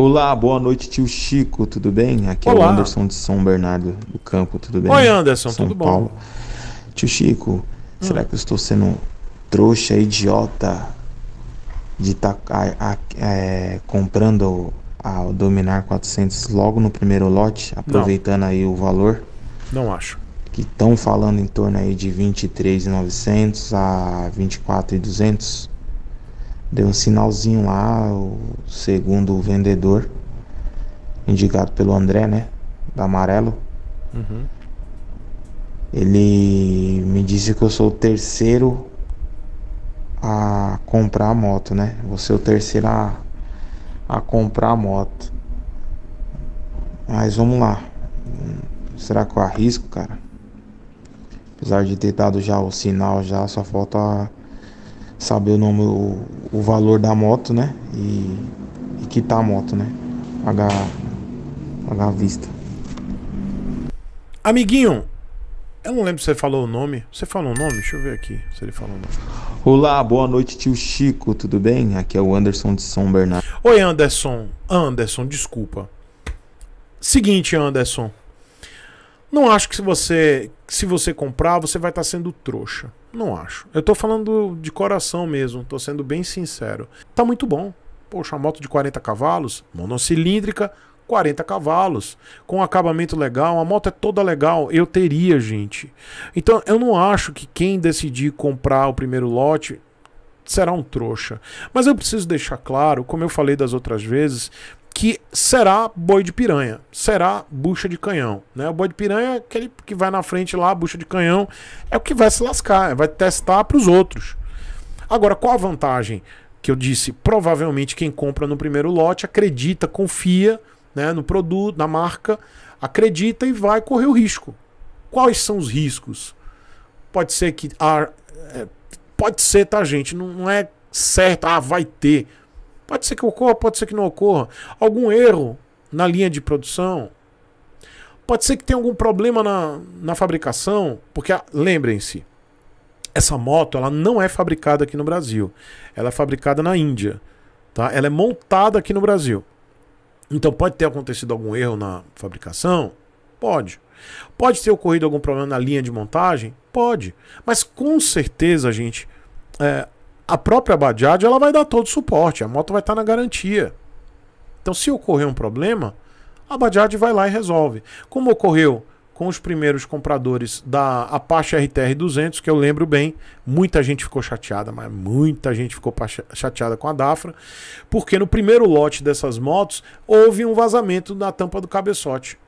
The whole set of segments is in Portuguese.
Olá, boa noite, tio Chico, tudo bem? Aqui Olá. é o Anderson de São Bernardo do Campo, tudo bem? Oi, Anderson, São tudo Paulo. bom? Tio Chico, hum. será que eu estou sendo trouxa, idiota de estar tá, é, comprando a Dominar 400 logo no primeiro lote, aproveitando Não. aí o valor? Não acho. Que estão falando em torno aí de 23.900 a 24.200? deu um sinalzinho lá, o segundo vendedor, indicado pelo André, né? Da Amarelo. Uhum. Ele me disse que eu sou o terceiro a comprar a moto, né? vou ser é o terceiro a, a comprar a moto. Mas vamos lá. Será que eu arrisco, cara? Apesar de ter dado já o sinal já, só falta saber o nome, o, o valor da moto, né? E, e quitar a moto, né? Pagar, pagar vista. Amiguinho, eu não lembro se você falou o nome. Você falou o nome? Deixa eu ver aqui se ele falou o nome. Olá, boa noite, tio Chico, tudo bem? Aqui é o Anderson de São Bernardo. Oi, Anderson. Anderson, desculpa. Seguinte, Anderson. Não acho que se você, se você comprar, você vai estar tá sendo trouxa. Não acho. Eu tô falando de coração mesmo, tô sendo bem sincero. Tá muito bom. Poxa, uma moto de 40 cavalos, monocilíndrica, 40 cavalos, com acabamento legal, a moto é toda legal, eu teria, gente. Então, eu não acho que quem decidir comprar o primeiro lote será um trouxa. Mas eu preciso deixar claro, como eu falei das outras vezes, que será boi de piranha, será bucha de canhão. Né? O boi de piranha é aquele que vai na frente lá, bucha de canhão, é o que vai se lascar, vai testar para os outros. Agora, qual a vantagem? Que eu disse, provavelmente quem compra no primeiro lote acredita, confia né, no produto, na marca, acredita e vai correr o risco. Quais são os riscos? Pode ser que. Ah, é, pode ser, tá, gente? Não, não é certo, ah, vai ter. Pode ser que ocorra, pode ser que não ocorra. Algum erro na linha de produção. Pode ser que tenha algum problema na, na fabricação, porque ah, lembrem-se, essa moto ela não é fabricada aqui no Brasil. Ela é fabricada na Índia. Tá? Ela é montada aqui no Brasil. Então pode ter acontecido algum erro na fabricação? Pode. Pode ter ocorrido algum problema na linha de montagem? Pode. Mas com certeza, gente, é, a própria Bajaj ela vai dar todo o suporte, a moto vai estar tá na garantia. Então, se ocorrer um problema, a Bajaj vai lá e resolve. Como ocorreu com os primeiros compradores da Apache RTR 200, que eu lembro bem, muita gente ficou chateada, mas muita gente ficou chateada com a Dafra, porque no primeiro lote dessas motos houve um vazamento na tampa do cabeçote.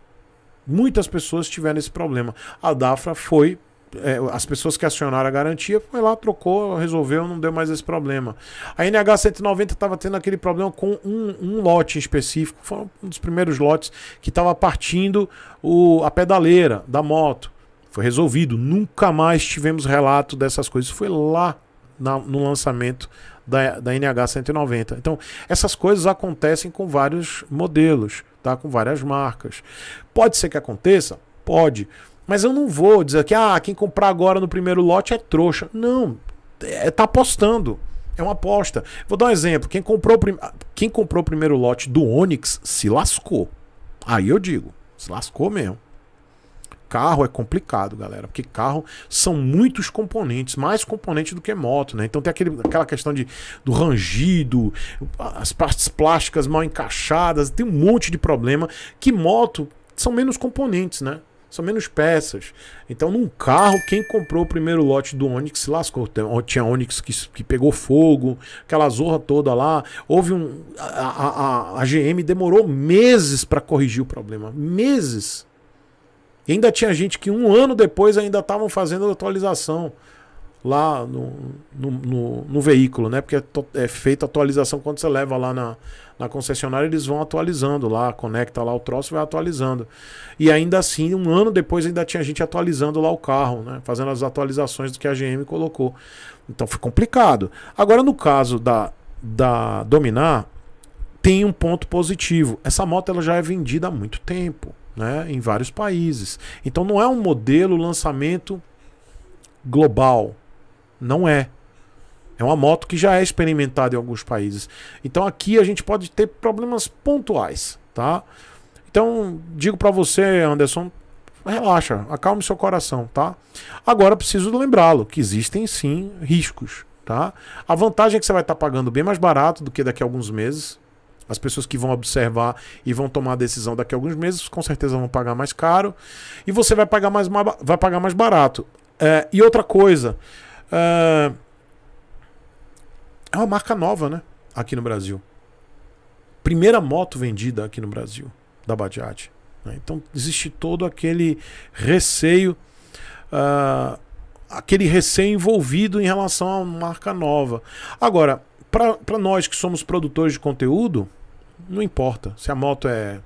Muitas pessoas tiveram esse problema. A Dafra foi é, as pessoas que acionaram a garantia foi lá, trocou, resolveu, não deu mais esse problema. A NH 190 estava tendo aquele problema com um, um lote em específico, foi um dos primeiros lotes que estava partindo o, a pedaleira da moto. Foi resolvido, nunca mais tivemos relato dessas coisas. Foi lá na, no lançamento da, da NH 190. Então, essas coisas acontecem com vários modelos, tá? com várias marcas. Pode ser que aconteça? Pode. Mas eu não vou dizer que ah, quem comprar agora no primeiro lote é trouxa. Não, é, tá apostando. É uma aposta. Vou dar um exemplo. Quem comprou, prim... Ah, quem comprou o primeiro lote do Onix se lascou. Aí eu digo, se lascou mesmo. Carro é complicado, galera, porque carro são muitos componentes, mais componentes do que moto, né? Então tem aquele, aquela questão de, do rangido, as partes plásticas mal encaixadas, tem um monte de problema que moto são menos componentes, né? são menos peças. Então, num carro, quem comprou o primeiro lote do Onix se lascou. Tinha Onix que, que pegou fogo, aquela zorra toda lá. Houve um. A, a, a GM demorou meses para corrigir o problema. Meses. E ainda tinha gente que um ano depois ainda estavam fazendo a atualização lá no, no, no, no veículo, né? Porque é, é feita atualização quando você leva lá na, na concessionária, eles vão atualizando lá, conecta lá o troço e vai atualizando. E ainda assim, um ano depois ainda tinha gente atualizando lá o carro, né? Fazendo as atualizações do que a GM colocou. Então foi complicado. Agora, no caso da, da Dominar, tem um ponto positivo. Essa moto ela já é vendida há muito tempo, né? Em vários países. Então não é um modelo lançamento global. Não é. É uma moto que já é experimentada em alguns países. Então aqui a gente pode ter problemas pontuais, tá? Então, digo para você, Anderson, relaxa, acalme seu coração, tá? Agora preciso lembrá-lo que existem sim riscos, tá? A vantagem é que você vai estar tá pagando bem mais barato do que daqui a alguns meses. As pessoas que vão observar e vão tomar a decisão daqui a alguns meses, com certeza vão pagar mais caro. E você vai pagar mais, vai pagar mais barato. É, e outra coisa, ah, é uma marca nova, né? Aqui no Brasil. Primeira moto vendida aqui no Brasil, da Bajaj. Né. Então existe todo aquele receio, uh, aquele receio envolvido em relação a uma marca nova. Agora, para nós que somos produtores de conteúdo, não importa se a moto é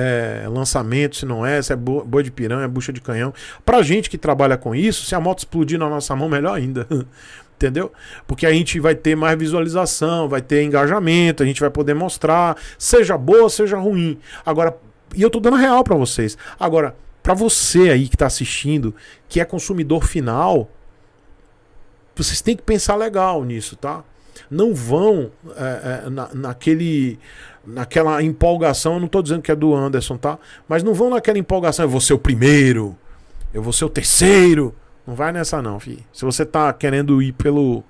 é lançamento, se não é, se é boi de piranha, é bucha de canhão. Pra gente que trabalha com isso, se a moto explodir na nossa mão, melhor ainda. Entendeu? Porque a gente vai ter mais visualização, vai ter engajamento, a gente vai poder mostrar, seja boa, seja ruim. Agora, e eu tô dando real para vocês. Agora, para você aí que tá assistindo, que é consumidor final, vocês têm que pensar legal nisso, tá? não vão é, é, na, naquele naquela empolgação, eu não estou dizendo que é do Anderson, tá? Mas não vão naquela empolgação, eu vou ser o primeiro, eu vou ser o terceiro. Não vai nessa não, filho. Se você tá querendo ir pelo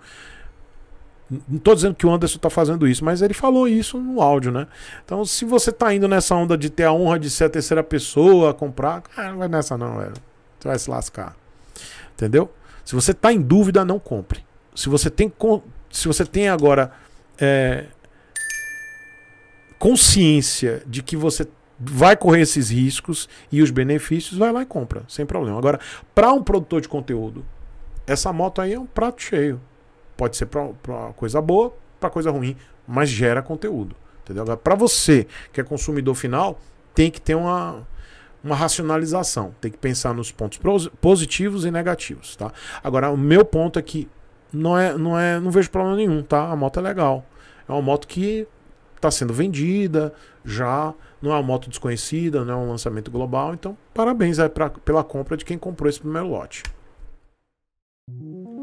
não estou dizendo que o Anderson está fazendo isso, mas ele falou isso no áudio, né? Então, se você está indo nessa onda de ter a honra de ser a terceira pessoa a comprar, cara, não vai nessa não, velho. Você vai se lascar. Entendeu? Se você está em dúvida, não compre. Se você tem se você tem agora é, consciência de que você vai correr esses riscos e os benefícios, vai lá e compra, sem problema. Agora, para um produtor de conteúdo, essa moto aí é um prato cheio. Pode ser para coisa boa, para coisa ruim, mas gera conteúdo. Entendeu? Agora, para você que é consumidor final, tem que ter uma, uma racionalização, tem que pensar nos pontos positivos e negativos, tá? Agora, o meu ponto é que não é, não é, não vejo problema nenhum, tá? A moto é legal. É uma moto que está sendo vendida já, não é uma moto desconhecida, não é um lançamento global, então parabéns aí pra, pela compra de quem comprou esse primeiro lote.